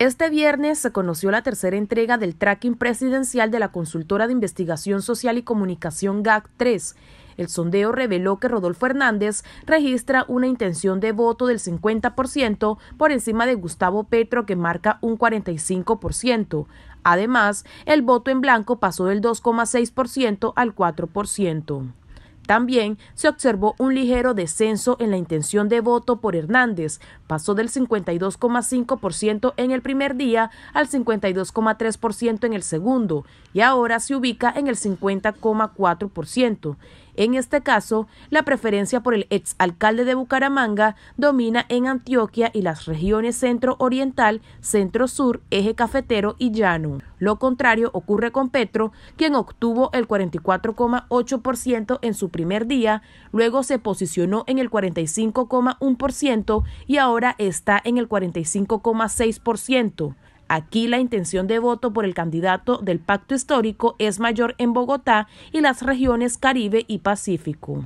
Este viernes se conoció la tercera entrega del tracking presidencial de la consultora de investigación social y comunicación GAC3. El sondeo reveló que Rodolfo Hernández registra una intención de voto del 50% por encima de Gustavo Petro que marca un 45%. Además, el voto en blanco pasó del 2,6% al 4%. También se observó un ligero descenso en la intención de voto por Hernández, pasó del 52,5% en el primer día al 52,3% en el segundo y ahora se ubica en el 50,4%. En este caso, la preferencia por el exalcalde de Bucaramanga domina en Antioquia y las regiones centro-oriental, centro-sur, eje cafetero y llano. Lo contrario ocurre con Petro, quien obtuvo el 44,8% en su primer día, luego se posicionó en el 45,1% y ahora está en el 45,6%. Aquí la intención de voto por el candidato del pacto histórico es mayor en Bogotá y las regiones Caribe y Pacífico.